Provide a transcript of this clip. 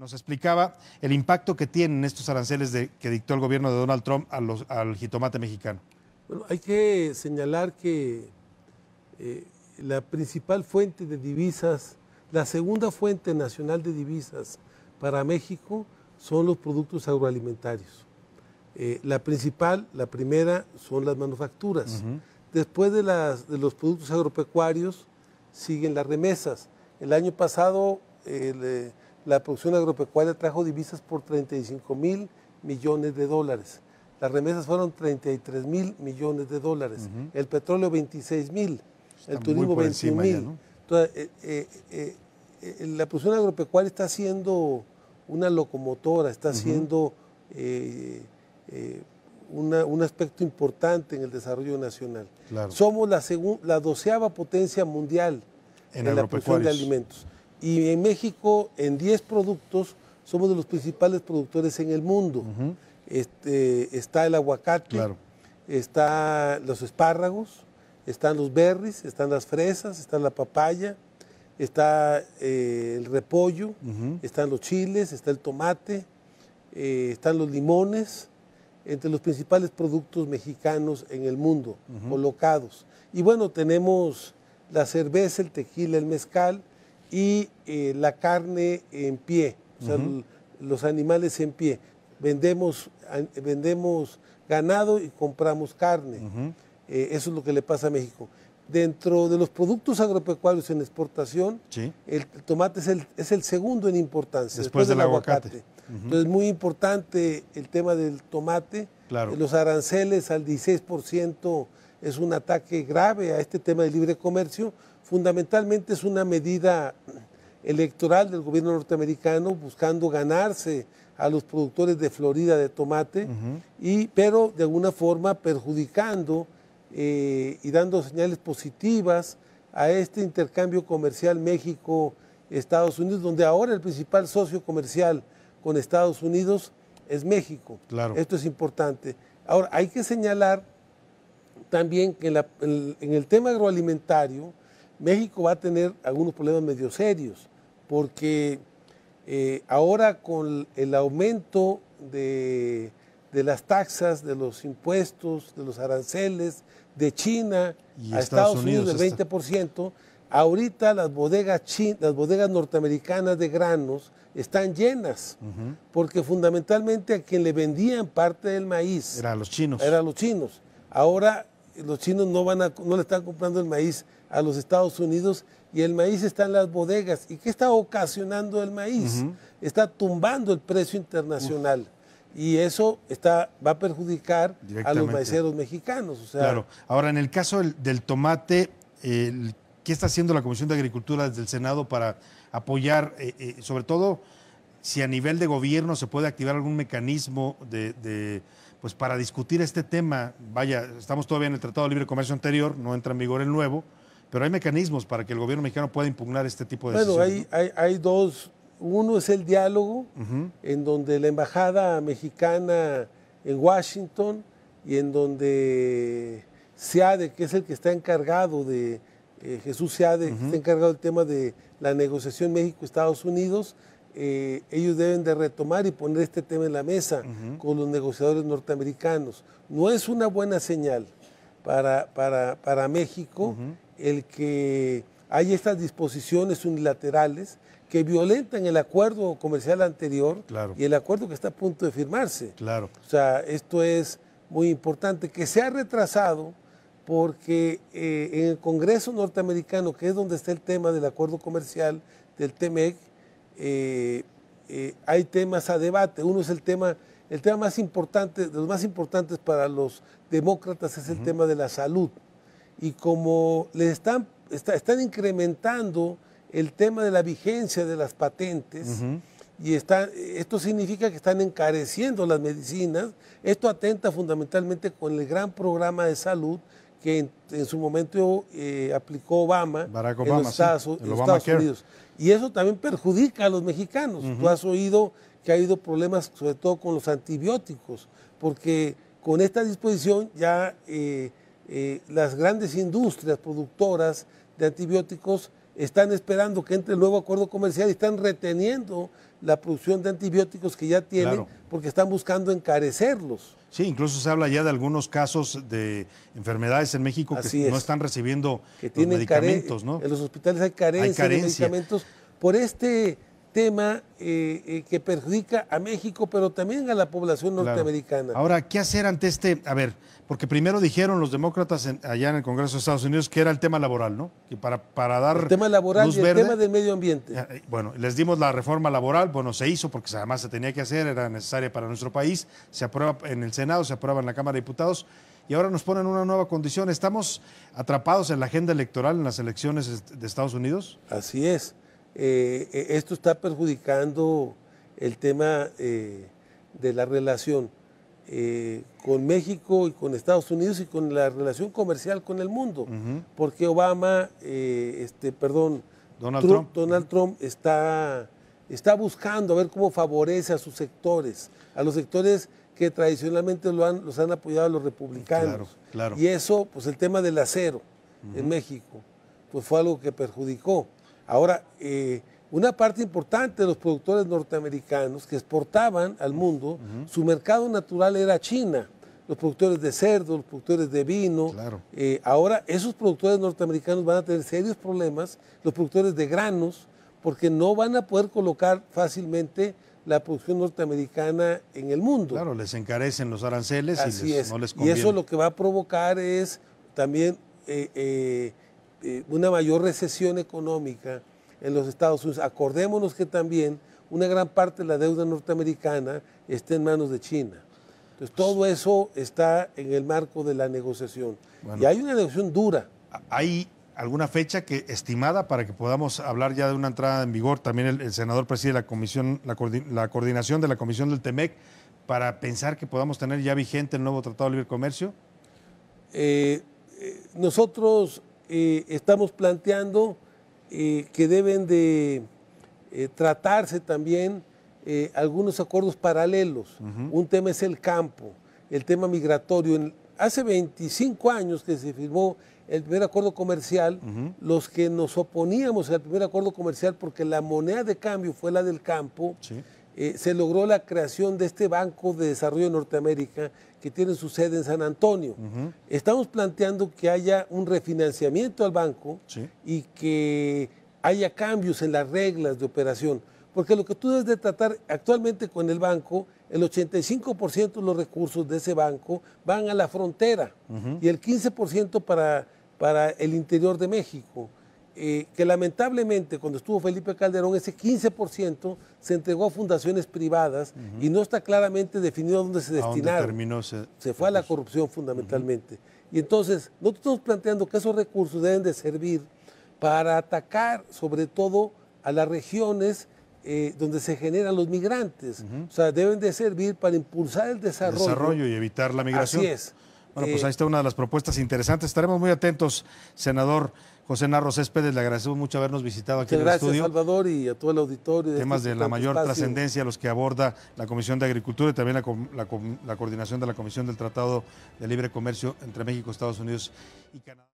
Nos explicaba el impacto que tienen estos aranceles que dictó el gobierno de Donald Trump al jitomate mexicano. Bueno, hay que señalar que eh, la principal fuente de divisas, la segunda fuente nacional de divisas para México son los productos agroalimentarios. Eh, la principal, la primera, son las manufacturas. Después de, los productos agropecuarios siguen las remesas. El año pasado eh, la producción agropecuaria trajo divisas por 35 mil millones de dólares. Las remesas fueron 33 mil millones de dólares. El petróleo 26 mil. El turismo 21 mil. Eh, eh, eh, la producción agropecuaria está siendo una locomotora, está siendo un aspecto importante en el desarrollo nacional. Somos la, la doceava potencia mundial en, en la producción de alimentos. Y en México, en 10 productos, somos de los principales productores en el mundo. Este, está el aguacate, está están los espárragos, están los berries, están las fresas, está la papaya, está eh, el repollo, están los chiles, está el tomate, eh, están los limones, entre los principales productos mexicanos en el mundo, colocados. Y bueno, tenemos la cerveza, el tequila, el mezcal, y eh, la carne en pie, los animales en pie. Vendemos, vendemos ganado y compramos carne. Eh, eso es lo que le pasa a México. Dentro de los productos agropecuarios en exportación, el, tomate es el, es el, segundo en importancia. Después, del, aguacate. aguacate. muy importante el tema del tomate. Los aranceles al 16% es un ataque grave a este tema de libre comercio. Fundamentalmente es una medida electoral del gobierno norteamericano buscando ganarse a los productores de Florida de tomate, y, pero de alguna forma perjudicando eh, y dando señales positivas a este intercambio comercial México-Estados Unidos, donde ahora el principal socio comercial con Estados Unidos es México. Esto es importante. Ahora, hay que señalar también en, en, el tema agroalimentario, México va a tener algunos problemas medio serios, porque eh, ahora con el aumento de, las taxas, de los impuestos, de los aranceles de China a Estados, Unidos, del 20%, ahorita las bodegas, las bodegas norteamericanas de granos están llenas, porque fundamentalmente a quien le vendían parte del maíz... Eran los chinos. Eran los chinos. Ahora los chinos no, van a, no le están comprando el maíz a los Estados Unidos y el maíz está en las bodegas. ¿Y qué está ocasionando el maíz? Está tumbando el precio internacional. Y eso está, va a perjudicar a los maiceros mexicanos. claro. Ahora, en el caso del, tomate, ¿qué está haciendo la Comisión de Agricultura desde el Senado para apoyar, eh, eh, sobre todo, si a nivel de gobierno se puede activar algún mecanismo de, pues para discutir este tema. Vaya, estamos todavía en el Tratado de Libre Comercio anterior, no entra en vigor el nuevo, pero hay mecanismos para que el gobierno mexicano pueda impugnar este tipo de decisiones. Bueno, hay, dos. Uno es el diálogo, en donde la embajada mexicana en Washington y en donde SEADE, que es el que está encargado de, eh, Jesús Seade, está encargado del tema de la negociación México-Estados Unidos, eh, ellos deben de retomar y poner este tema en la mesa con los negociadores norteamericanos. No es una buena señal para, para, México el que hay estas disposiciones unilaterales que violentan el acuerdo comercial anterior y el acuerdo que está a punto de firmarse. Claro. O sea, esto es muy importante, que se ha retrasado porque eh, en el Congreso norteamericano, que es donde está el tema del acuerdo comercial del TEMEC, eh, eh, hay temas a debate. Uno es el tema, el tema más importante, de los más importantes para los demócratas es el tema de la salud. Y como les están, están incrementando el tema de la vigencia de las patentes, y está, esto significa que están encareciendo las medicinas, esto atenta fundamentalmente con el gran programa de salud que en, su momento eh, aplicó Obama, en los Estados, Unidos. Y eso también perjudica a los mexicanos. Tú has oído que ha habido problemas, sobre todo con los antibióticos, porque con esta disposición ya eh, eh, las grandes industrias productoras de antibióticos están esperando que entre el nuevo acuerdo comercial y están reteniendo la producción de antibióticos que ya tienen porque están buscando encarecerlos. Sí, incluso se habla ya de algunos casos de enfermedades en México que no están recibiendo los medicamentos, ¿no? En los hospitales hay carencia, hay carencia. de medicamentos por este tema eh, eh, que perjudica a México, pero también a la población norteamericana. Ahora, ¿qué hacer ante este? A ver, porque primero dijeron los demócratas allá en el Congreso de Estados Unidos que era el tema laboral, ¿no? Que para, para dar. El tema laboral y el tema del medio ambiente. Eh, bueno, les dimos la reforma laboral, bueno, se hizo porque además se tenía que hacer, era necesaria para nuestro país, se aprueba en el Senado, se aprueba en la Cámara de Diputados y ahora nos ponen una nueva condición. ¿Estamos atrapados en la agenda electoral en las elecciones este, de Estados Unidos? Así es. Eh, eh, esto está perjudicando el tema eh, de la relación eh, con México y con Estados Unidos y con la relación comercial con el mundo, porque Obama, este, perdón, Donald Trump, Donald Trump está, está buscando a ver cómo favorece a sus sectores, a los sectores que tradicionalmente lo han, los han apoyado los republicanos. Y eso, pues el tema del acero en México, pues fue algo que perjudicó. Ahora, eh, una parte importante de los productores norteamericanos que exportaban al mundo, su mercado natural era China. Los productores de cerdo, los productores de vino. Eh, ahora, esos productores norteamericanos van a tener serios problemas, los productores de granos, porque no van a poder colocar fácilmente la producción norteamericana en el mundo. Claro, les encarecen los aranceles y no les conviene. Y eso lo que va a provocar es también eh, eh, una mayor recesión económica en los Estados Unidos. Acordémonos que también una gran parte de la deuda norteamericana está en manos de China. Entonces todo eso está en el marco de la negociación. y hay una negociación dura. Hay alguna fecha que estimada para que podamos hablar ya de una entrada en vigor. También el, senador preside la comisión, la, coordinación de la comisión del TEMEC para pensar que podamos tener ya vigente el nuevo Tratado de Libre Comercio? Eh, eh, nosotros eh, estamos planteando eh, que deben de eh, tratarse también algunos acuerdos paralelos. Un tema es el campo, el tema migratorio. hace 25 años que se firmó el primer acuerdo comercial, los que nos oponíamos al primer acuerdo comercial porque la moneda de cambio fue la del campo. Eh, se logró la creación de este Banco de Desarrollo de Norteamérica que tiene su sede en San Antonio. Estamos planteando que haya un refinanciamiento al banco y que haya cambios en las reglas de operación. Porque lo que tú debes de tratar actualmente con el banco, el 85% de los recursos de ese banco van a la frontera y el 15% para, para el interior de México. Eh, que lamentablemente cuando estuvo Felipe Calderón, ese 15% se entregó a fundaciones privadas y no está claramente definido dónde se destinaron. se, fue a la corrupción fundamentalmente. Y entonces, nosotros estamos planteando que esos recursos deben de servir para atacar sobre todo a las regiones eh, donde se generan los migrantes. O sea, deben de servir para impulsar el desarrollo. desarrollo y evitar la migración. Así es. Bueno, pues eh, ahí está una de las propuestas interesantes. Estaremos muy atentos, senador José Narro Céspedes. Le agradecemos mucho habernos visitado aquí en el estudio. Gracias, Salvador, y a todo el auditorio. Temas este de la mayor trascendencia, los que aborda la Comisión de Agricultura y también la coordinación de la Comisión del Tratado de Libre Comercio entre México, Estados Unidos y Canadá.